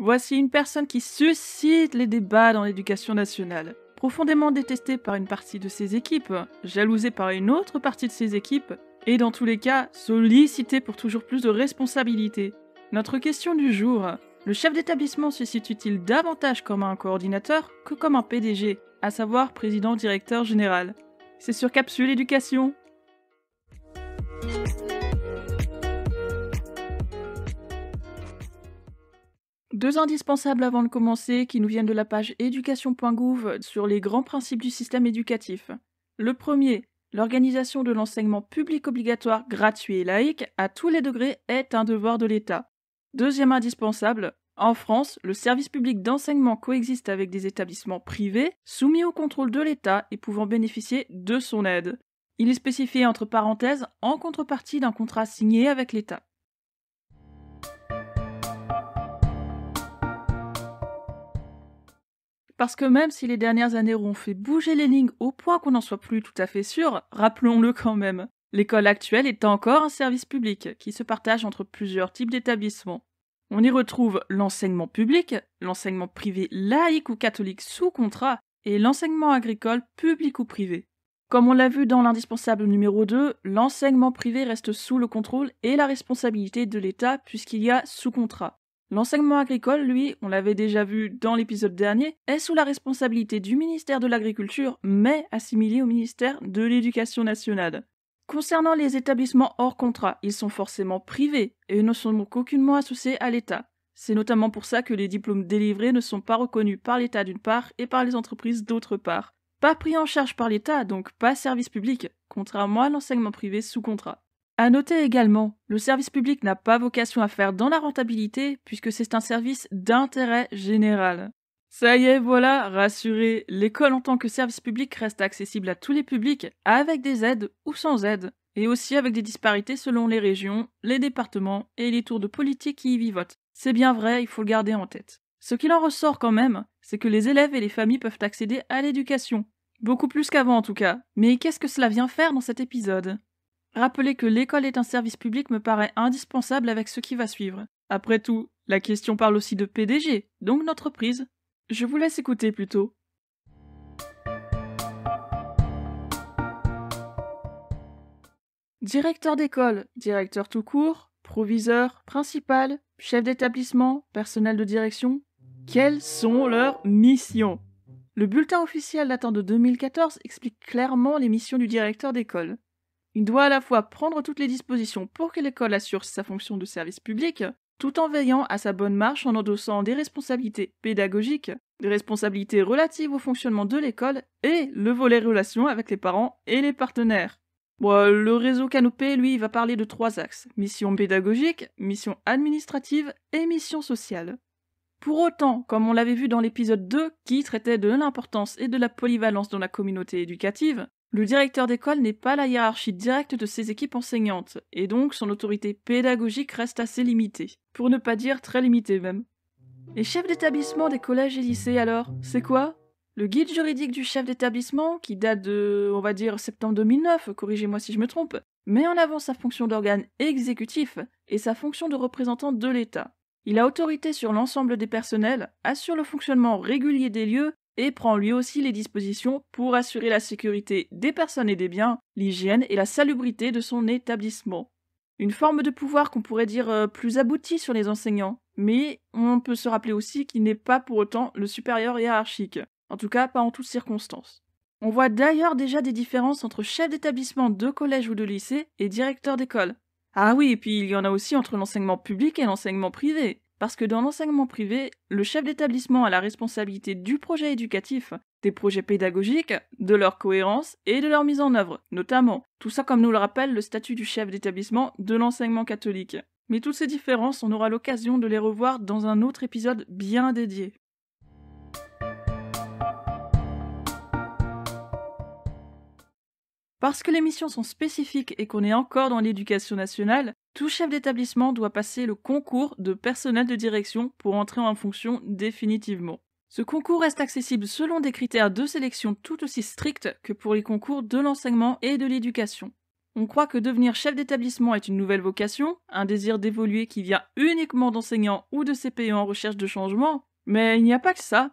Voici une personne qui suscite les débats dans l'éducation nationale. Profondément détestée par une partie de ses équipes, jalousée par une autre partie de ses équipes, et dans tous les cas, sollicitée pour toujours plus de responsabilités. Notre question du jour, le chef d'établissement se situe-t-il davantage comme un coordinateur que comme un PDG, à savoir président-directeur général C'est sur Capsule Éducation Deux indispensables avant de commencer qui nous viennent de la page éducation.gouv sur les grands principes du système éducatif. Le premier, l'organisation de l'enseignement public obligatoire gratuit et laïque à tous les degrés est un devoir de l'État. Deuxième indispensable, en France, le service public d'enseignement coexiste avec des établissements privés soumis au contrôle de l'État et pouvant bénéficier de son aide. Il est spécifié entre parenthèses en contrepartie d'un contrat signé avec l'État. parce que même si les dernières années ont fait bouger les lignes au point qu'on n'en soit plus tout à fait sûr, rappelons-le quand même. L'école actuelle est encore un service public qui se partage entre plusieurs types d'établissements. On y retrouve l'enseignement public, l'enseignement privé laïque ou catholique sous contrat, et l'enseignement agricole public ou privé. Comme on l'a vu dans l'indispensable numéro 2, l'enseignement privé reste sous le contrôle et la responsabilité de l'État puisqu'il y a sous contrat. L'enseignement agricole, lui, on l'avait déjà vu dans l'épisode dernier, est sous la responsabilité du ministère de l'Agriculture, mais assimilé au ministère de l'Éducation nationale. Concernant les établissements hors contrat, ils sont forcément privés et ne sont donc aucunement associés à l'État. C'est notamment pour ça que les diplômes délivrés ne sont pas reconnus par l'État d'une part et par les entreprises d'autre part. Pas pris en charge par l'État, donc pas service public, contrairement à l'enseignement privé sous contrat. À noter également, le service public n'a pas vocation à faire dans la rentabilité puisque c'est un service d'intérêt général. Ça y est, voilà, rassuré, l'école en tant que service public reste accessible à tous les publics avec des aides ou sans aide, et aussi avec des disparités selon les régions, les départements et les tours de politique qui y vivotent. C'est bien vrai, il faut le garder en tête. Ce qu'il en ressort quand même, c'est que les élèves et les familles peuvent accéder à l'éducation. Beaucoup plus qu'avant en tout cas. Mais qu'est-ce que cela vient faire dans cet épisode Rappeler que l'école est un service public me paraît indispensable avec ce qui va suivre. Après tout, la question parle aussi de PDG, donc d'entreprise. Je vous laisse écouter plutôt. Directeur d'école, directeur tout court, proviseur, principal, chef d'établissement, personnel de direction. Quelles sont leurs missions Le bulletin officiel datant de 2014 explique clairement les missions du directeur d'école. Il doit à la fois prendre toutes les dispositions pour que l'école assure sa fonction de service public, tout en veillant à sa bonne marche en endossant des responsabilités pédagogiques, des responsabilités relatives au fonctionnement de l'école et le volet relations avec les parents et les partenaires. le réseau Canopé, lui, va parler de trois axes mission pédagogique, mission administrative et mission sociale. Pour autant, comme on l'avait vu dans l'épisode 2, qui traitait de l'importance et de la polyvalence dans la communauté éducative, le directeur d'école n'est pas la hiérarchie directe de ses équipes enseignantes, et donc son autorité pédagogique reste assez limitée, pour ne pas dire très limitée même. Les chefs d'établissement des collèges et lycées alors, c'est quoi Le guide juridique du chef d'établissement, qui date de, on va dire, septembre 2009, corrigez-moi si je me trompe, met en avant sa fonction d'organe exécutif et sa fonction de représentant de l'État. Il a autorité sur l'ensemble des personnels, assure le fonctionnement régulier des lieux et prend lui aussi les dispositions pour assurer la sécurité des personnes et des biens, l'hygiène et la salubrité de son établissement. Une forme de pouvoir qu'on pourrait dire euh, plus aboutie sur les enseignants, mais on peut se rappeler aussi qu'il n'est pas pour autant le supérieur hiérarchique, en tout cas pas en toutes circonstances. On voit d'ailleurs déjà des différences entre chef d'établissement de collège ou de lycée et directeur d'école. Ah oui, et puis il y en a aussi entre l'enseignement public et l'enseignement privé. Parce que dans l'enseignement privé, le chef d'établissement a la responsabilité du projet éducatif, des projets pédagogiques, de leur cohérence et de leur mise en œuvre, notamment. Tout ça comme nous le rappelle le statut du chef d'établissement de l'enseignement catholique. Mais toutes ces différences, on aura l'occasion de les revoir dans un autre épisode bien dédié. Parce que les missions sont spécifiques et qu'on est encore dans l'éducation nationale, tout chef d'établissement doit passer le concours de personnel de direction pour entrer en fonction définitivement. Ce concours reste accessible selon des critères de sélection tout aussi stricts que pour les concours de l'enseignement et de l'éducation. On croit que devenir chef d'établissement est une nouvelle vocation, un désir d'évoluer qui vient uniquement d'enseignants ou de CPE en recherche de changement, mais il n'y a pas que ça.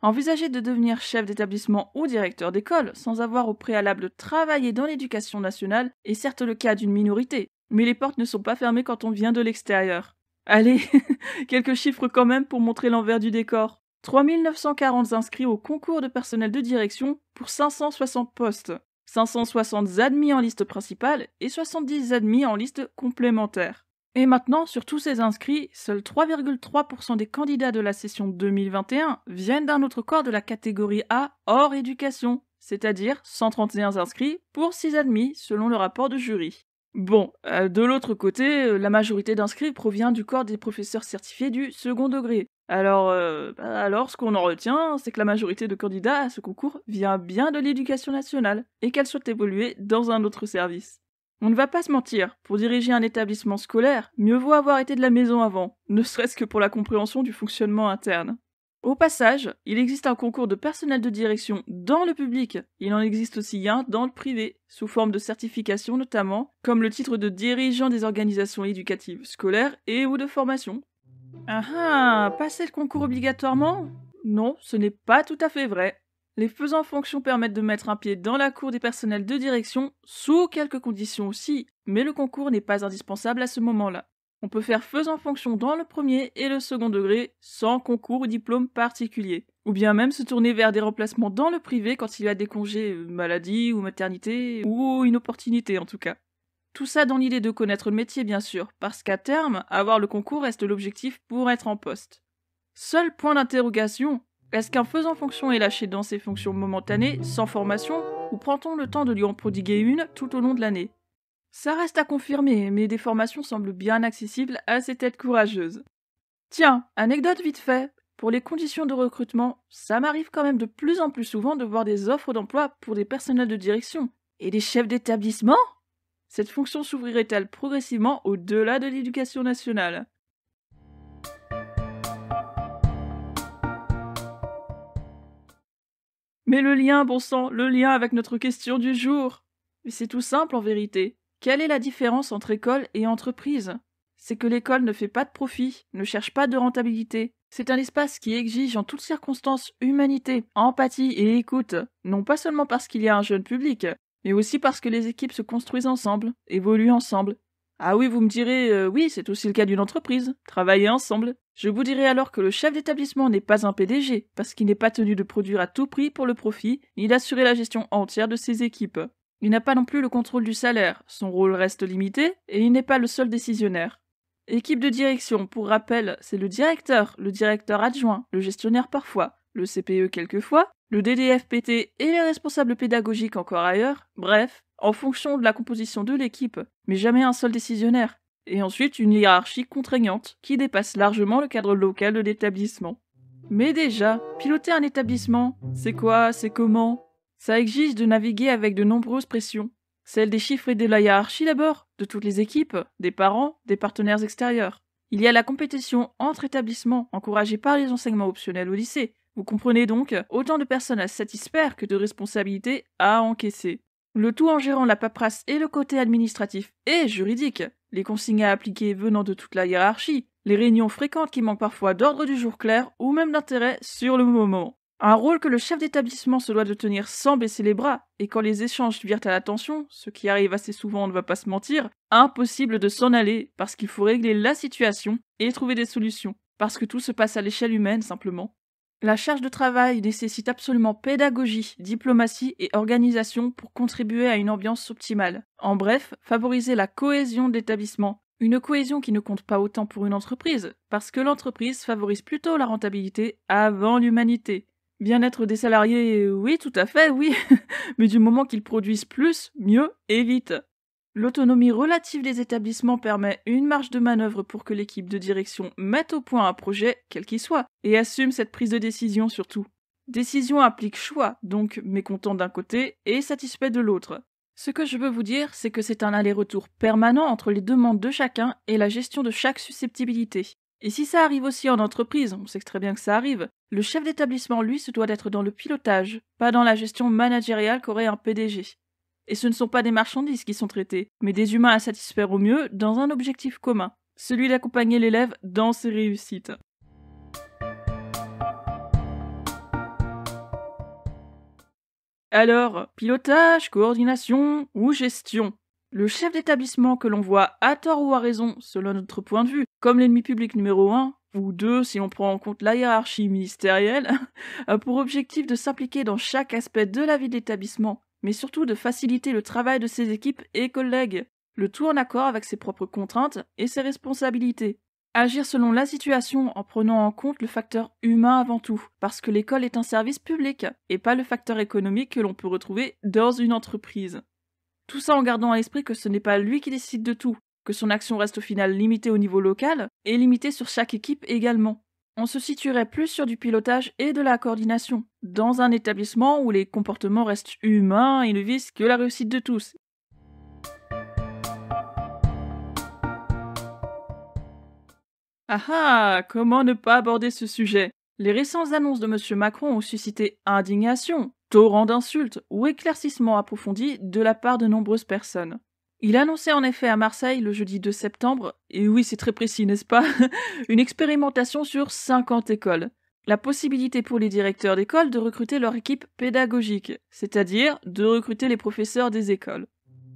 Envisager de devenir chef d'établissement ou directeur d'école sans avoir au préalable travaillé dans l'éducation nationale est certes le cas d'une minorité, mais les portes ne sont pas fermées quand on vient de l'extérieur. Allez, quelques chiffres quand même pour montrer l'envers du décor. 3940 inscrits au concours de personnel de direction pour 560 postes, 560 admis en liste principale et 70 admis en liste complémentaire. Et maintenant, sur tous ces inscrits, seuls 3,3% des candidats de la session 2021 viennent d'un autre corps de la catégorie A hors éducation, c'est-à-dire 131 inscrits pour 6 admis selon le rapport de jury. Bon, euh, de l'autre côté, euh, la majorité d'inscrits provient du corps des professeurs certifiés du second degré. Alors, euh, bah, alors ce qu'on en retient, c'est que la majorité de candidats à ce concours vient bien de l'éducation nationale et qu'elle souhaite évoluer dans un autre service. On ne va pas se mentir, pour diriger un établissement scolaire, mieux vaut avoir été de la maison avant, ne serait-ce que pour la compréhension du fonctionnement interne. Au passage, il existe un concours de personnel de direction dans le public. Il en existe aussi un dans le privé, sous forme de certification notamment, comme le titre de dirigeant des organisations éducatives scolaires et ou de formation. Ah ah, passer le concours obligatoirement Non, ce n'est pas tout à fait vrai. Les faisant fonctions permettent de mettre un pied dans la cour des personnels de direction, sous quelques conditions aussi, mais le concours n'est pas indispensable à ce moment-là. On peut faire faisant fonction dans le premier et le second degré sans concours ou diplôme particulier. Ou bien même se tourner vers des remplacements dans le privé quand il y a des congés euh, maladie ou maternité ou une opportunité en tout cas. Tout ça dans l'idée de connaître le métier bien sûr, parce qu'à terme, avoir le concours reste l'objectif pour être en poste. Seul point d'interrogation, est-ce qu'un faisant fonction est lâché dans ses fonctions momentanées, sans formation, ou prend-on le temps de lui en prodiguer une tout au long de l'année ça reste à confirmer, mais des formations semblent bien accessibles à ces têtes courageuses. Tiens, anecdote vite fait. Pour les conditions de recrutement, ça m'arrive quand même de plus en plus souvent de voir des offres d'emploi pour des personnels de direction et des chefs d'établissement. Cette fonction s'ouvrirait-elle progressivement au-delà de l'éducation nationale Mais le lien, bon sang, le lien avec notre question du jour. Mais c'est tout simple en vérité. Quelle est la différence entre école et entreprise C'est que l'école ne fait pas de profit, ne cherche pas de rentabilité. C'est un espace qui exige en toutes circonstances humanité, empathie et écoute, non pas seulement parce qu'il y a un jeune public, mais aussi parce que les équipes se construisent ensemble, évoluent ensemble. Ah oui, vous me direz, euh, oui, c'est aussi le cas d'une entreprise, travailler ensemble. Je vous dirai alors que le chef d'établissement n'est pas un PDG, parce qu'il n'est pas tenu de produire à tout prix pour le profit, ni d'assurer la gestion entière de ses équipes. Il n'a pas non plus le contrôle du salaire, son rôle reste limité, et il n'est pas le seul décisionnaire. Équipe de direction, pour rappel, c'est le directeur, le directeur adjoint, le gestionnaire parfois, le CPE quelquefois, le DDFPT et les responsables pédagogiques encore ailleurs, bref, en fonction de la composition de l'équipe, mais jamais un seul décisionnaire. Et ensuite une hiérarchie contraignante qui dépasse largement le cadre local de l'établissement. Mais déjà, piloter un établissement, c'est quoi, c'est comment, ça exige de naviguer avec de nombreuses pressions, celles des chiffres et de la hiérarchie d'abord, de toutes les équipes, des parents, des partenaires extérieurs. Il y a la compétition entre établissements encouragée par les enseignements optionnels au lycée. Vous comprenez donc autant de personnes à satisfaire que de responsabilités à encaisser. Le tout en gérant la paperasse et le côté administratif et juridique, les consignes à appliquer venant de toute la hiérarchie, les réunions fréquentes qui manquent parfois d'ordre du jour clair ou même d'intérêt sur le moment. Un rôle que le chef d'établissement se doit de tenir sans baisser les bras, et quand les échanges virent à l'attention, ce qui arrive assez souvent, on ne va pas se mentir, impossible de s'en aller, parce qu'il faut régler la situation et trouver des solutions, parce que tout se passe à l'échelle humaine simplement. La charge de travail nécessite absolument pédagogie, diplomatie et organisation pour contribuer à une ambiance optimale. En bref, favoriser la cohésion de l'établissement. Une cohésion qui ne compte pas autant pour une entreprise, parce que l'entreprise favorise plutôt la rentabilité avant l'humanité. Bien-être des salariés, oui, tout à fait, oui, mais du moment qu'ils produisent plus, mieux et vite. L'autonomie relative des établissements permet une marge de manœuvre pour que l'équipe de direction mette au point un projet, quel qu'il soit, et assume cette prise de décision surtout. Décision implique choix, donc mécontent d'un côté et satisfait de l'autre. Ce que je veux vous dire, c'est que c'est un aller-retour permanent entre les demandes de chacun et la gestion de chaque susceptibilité. Et si ça arrive aussi en entreprise, on sait très bien que ça arrive, le chef d'établissement, lui, se doit d'être dans le pilotage, pas dans la gestion managériale qu'aurait un PDG. Et ce ne sont pas des marchandises qui sont traitées, mais des humains à satisfaire au mieux dans un objectif commun, celui d'accompagner l'élève dans ses réussites. Alors, pilotage, coordination ou gestion le chef d'établissement que l'on voit à tort ou à raison, selon notre point de vue, comme l'ennemi public numéro 1, ou 2 si on prend en compte la hiérarchie ministérielle, a pour objectif de s'impliquer dans chaque aspect de la vie de l'établissement, mais surtout de faciliter le travail de ses équipes et collègues, le tout en accord avec ses propres contraintes et ses responsabilités. Agir selon la situation en prenant en compte le facteur humain avant tout, parce que l'école est un service public et pas le facteur économique que l'on peut retrouver dans une entreprise. Tout ça en gardant à l'esprit que ce n'est pas lui qui décide de tout, que son action reste au final limitée au niveau local et limitée sur chaque équipe également. On se situerait plus sur du pilotage et de la coordination, dans un établissement où les comportements restent humains et ne visent que la réussite de tous. Ah ah, comment ne pas aborder ce sujet Les récentes annonces de M. Macron ont suscité indignation, torrent d'insultes ou éclaircissements approfondis de la part de nombreuses personnes. Il annonçait en effet à Marseille le jeudi 2 septembre, et oui c'est très précis n'est-ce pas, une expérimentation sur 50 écoles. La possibilité pour les directeurs d'école de recruter leur équipe pédagogique, c'est-à-dire de recruter les professeurs des écoles.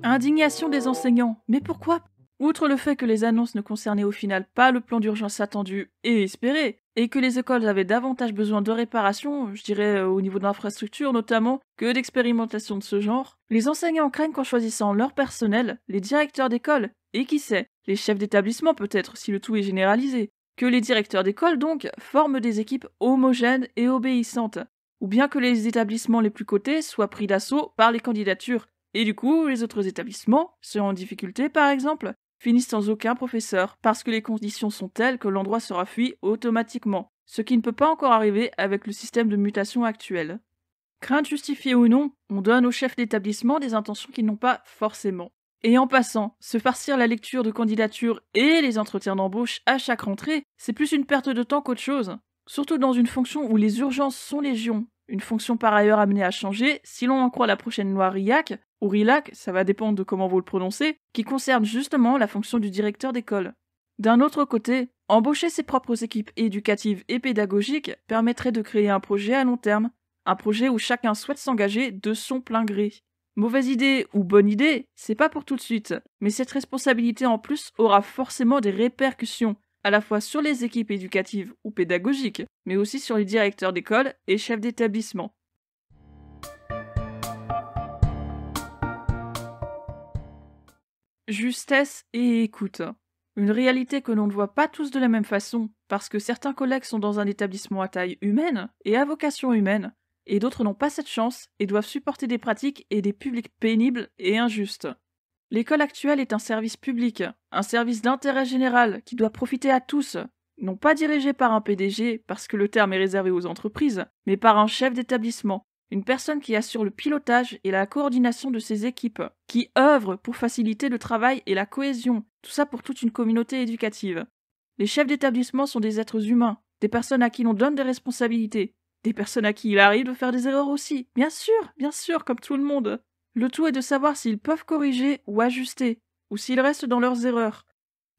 Indignation des enseignants. Mais pourquoi Outre le fait que les annonces ne concernaient au final pas le plan d'urgence attendu et espéré, et que les écoles avaient davantage besoin de réparations, je dirais euh, au niveau de l'infrastructure notamment, que d'expérimentations de ce genre, les enseignants craignent qu'en choisissant leur personnel, les directeurs d'école, et qui sait, les chefs d'établissement peut-être si le tout est généralisé, que les directeurs d'école donc forment des équipes homogènes et obéissantes, ou bien que les établissements les plus cotés soient pris d'assaut par les candidatures, et du coup les autres établissements seront en difficulté par exemple, finissent sans aucun professeur, parce que les conditions sont telles que l'endroit sera fui automatiquement, ce qui ne peut pas encore arriver avec le système de mutation actuel. Crainte justifiée ou non, on donne aux chefs d'établissement des intentions qu'ils n'ont pas forcément. Et en passant, se farcir la lecture de candidatures et les entretiens d'embauche à chaque rentrée, c'est plus une perte de temps qu'autre chose. Surtout dans une fonction où les urgences sont légion, une fonction par ailleurs amenée à changer si l'on en croit la prochaine loi RIAC, ou RILAC, ça va dépendre de comment vous le prononcez, qui concerne justement la fonction du directeur d'école. D'un autre côté, embaucher ses propres équipes éducatives et pédagogiques permettrait de créer un projet à long terme, un projet où chacun souhaite s'engager de son plein gré. Mauvaise idée ou bonne idée, c'est pas pour tout de suite, mais cette responsabilité en plus aura forcément des répercussions, à la fois sur les équipes éducatives ou pédagogiques, mais aussi sur les directeurs d'école et chefs d'établissement. justesse et écoute. Une réalité que l'on ne voit pas tous de la même façon, parce que certains collègues sont dans un établissement à taille humaine et à vocation humaine, et d'autres n'ont pas cette chance et doivent supporter des pratiques et des publics pénibles et injustes. L'école actuelle est un service public, un service d'intérêt général qui doit profiter à tous, non pas dirigé par un PDG, parce que le terme est réservé aux entreprises, mais par un chef d'établissement, une personne qui assure le pilotage et la coordination de ses équipes, qui œuvre pour faciliter le travail et la cohésion, tout ça pour toute une communauté éducative. Les chefs d'établissement sont des êtres humains, des personnes à qui l'on donne des responsabilités, des personnes à qui il arrive de faire des erreurs aussi, bien sûr, bien sûr, comme tout le monde. Le tout est de savoir s'ils peuvent corriger ou ajuster, ou s'ils restent dans leurs erreurs.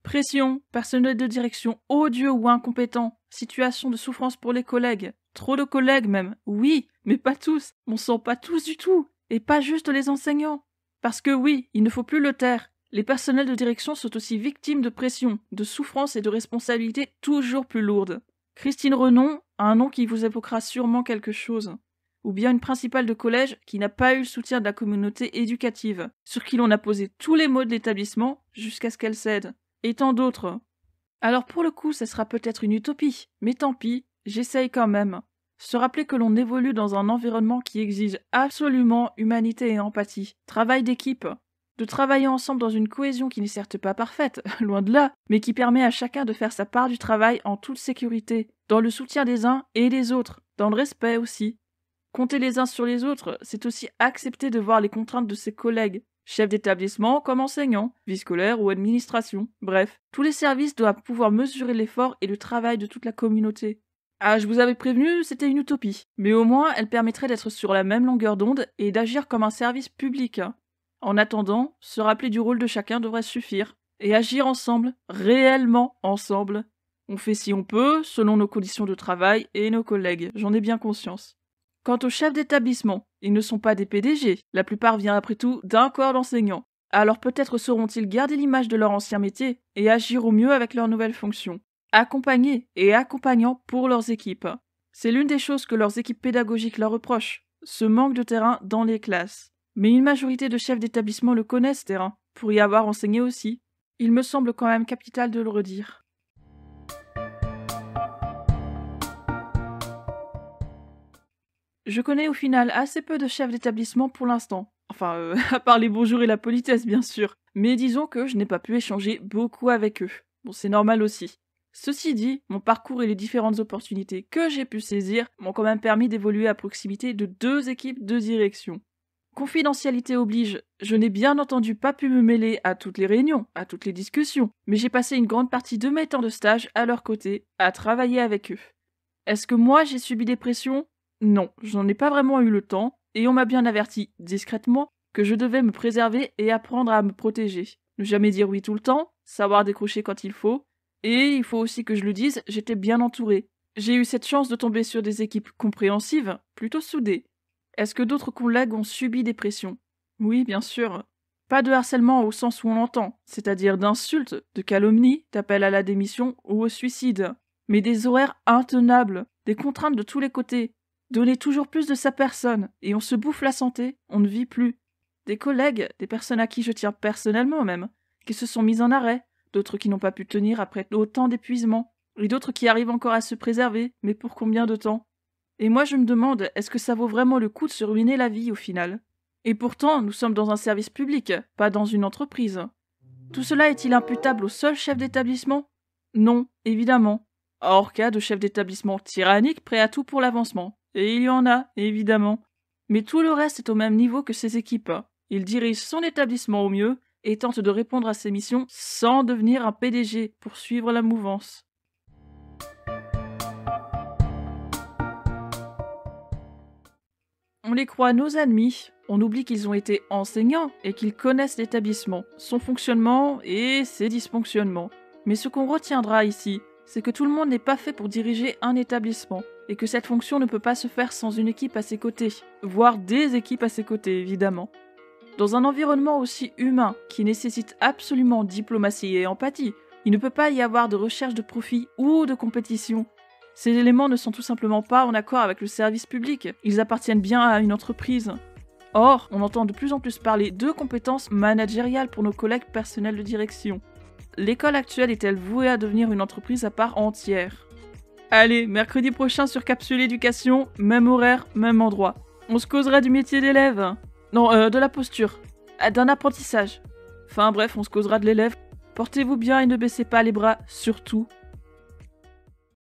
Pression, personnel de direction odieux ou incompétent, situation de souffrance pour les collègues, Trop de collègues même, oui, mais pas tous, on sent pas tous du tout, et pas juste les enseignants. Parce que oui, il ne faut plus le taire, les personnels de direction sont aussi victimes de pression, de souffrances et de responsabilités toujours plus lourdes. Christine Renon a un nom qui vous évoquera sûrement quelque chose. Ou bien une principale de collège qui n'a pas eu le soutien de la communauté éducative, sur qui l'on a posé tous les mots de l'établissement jusqu'à ce qu'elle cède. Et tant d'autres. Alors pour le coup, ce sera peut-être une utopie, mais tant pis, J'essaye quand même. Se rappeler que l'on évolue dans un environnement qui exige absolument humanité et empathie, travail d'équipe, de travailler ensemble dans une cohésion qui n'est certes pas parfaite, loin de là, mais qui permet à chacun de faire sa part du travail en toute sécurité, dans le soutien des uns et des autres, dans le respect aussi. Compter les uns sur les autres, c'est aussi accepter de voir les contraintes de ses collègues, chefs d'établissement comme enseignant, vie scolaire ou administration, bref, tous les services doivent pouvoir mesurer l'effort et le travail de toute la communauté. Ah, je vous avais prévenu, c'était une utopie. Mais au moins, elle permettrait d'être sur la même longueur d'onde et d'agir comme un service public. Hein. En attendant, se rappeler du rôle de chacun devrait suffire. Et agir ensemble, réellement ensemble. On fait si on peut, selon nos conditions de travail et nos collègues, j'en ai bien conscience. Quant aux chefs d'établissement, ils ne sont pas des PDG, la plupart viennent après tout d'un corps d'enseignants. Alors peut-être sauront-ils garder l'image de leur ancien métier et agir au mieux avec leurs nouvelles fonctions accompagnés et accompagnants pour leurs équipes. C'est l'une des choses que leurs équipes pédagogiques leur reprochent, ce manque de terrain dans les classes. Mais une majorité de chefs d'établissement le connaissent, terrain, pour y avoir enseigné aussi. Il me semble quand même capital de le redire. Je connais au final assez peu de chefs d'établissement pour l'instant. Enfin, euh, à part les bonjours et la politesse, bien sûr. Mais disons que je n'ai pas pu échanger beaucoup avec eux. Bon, c'est normal aussi. Ceci dit, mon parcours et les différentes opportunités que j'ai pu saisir m'ont quand même permis d'évoluer à proximité de deux équipes de direction. Confidentialité oblige, je n'ai bien entendu pas pu me mêler à toutes les réunions, à toutes les discussions, mais j'ai passé une grande partie de mes temps de stage à leur côté, à travailler avec eux. Est-ce que moi j'ai subi des pressions Non, je n'en ai pas vraiment eu le temps, et on m'a bien averti, discrètement, que je devais me préserver et apprendre à me protéger. Ne jamais dire oui tout le temps, savoir décrocher quand il faut, et il faut aussi que je le dise, j'étais bien entourée. J'ai eu cette chance de tomber sur des équipes compréhensives, plutôt soudées. Est-ce que d'autres collègues ont subi des pressions Oui, bien sûr. Pas de harcèlement au sens où on l'entend, c'est-à-dire d'insultes, de calomnies, d'appels à la démission ou au suicide, mais des horaires intenables, des contraintes de tous les côtés. Donner toujours plus de sa personne, et on se bouffe la santé, on ne vit plus. Des collègues, des personnes à qui je tiens personnellement même, qui se sont mis en arrêt, d'autres qui n'ont pas pu tenir après autant d'épuisement, et d'autres qui arrivent encore à se préserver, mais pour combien de temps Et moi je me demande, est-ce que ça vaut vraiment le coup de se ruiner la vie au final Et pourtant, nous sommes dans un service public, pas dans une entreprise. Tout cela est-il imputable au seul chef d'établissement Non, évidemment. Hors cas de chef d'établissement tyrannique prêt à tout pour l'avancement. Et il y en a, évidemment. Mais tout le reste est au même niveau que ses équipes. Il dirige son établissement au mieux, et tente de répondre à ses missions sans devenir un PDG pour suivre la mouvance. On les croit nos ennemis, on oublie qu'ils ont été enseignants et qu'ils connaissent l'établissement, son fonctionnement et ses dysfonctionnements. Mais ce qu'on retiendra ici, c'est que tout le monde n'est pas fait pour diriger un établissement et que cette fonction ne peut pas se faire sans une équipe à ses côtés, voire des équipes à ses côtés évidemment. Dans un environnement aussi humain qui nécessite absolument diplomatie et empathie, il ne peut pas y avoir de recherche de profit ou de compétition. Ces éléments ne sont tout simplement pas en accord avec le service public, ils appartiennent bien à une entreprise. Or, on entend de plus en plus parler de compétences managériales pour nos collègues personnels de direction. L'école actuelle est-elle vouée à devenir une entreprise à part entière Allez, mercredi prochain sur Capsule Éducation, même horaire, même endroit. On se causera du métier d'élève non, euh, de la posture. Ah, d'un apprentissage. Enfin bref, on se causera de l'élève. Portez-vous bien et ne baissez pas les bras, surtout.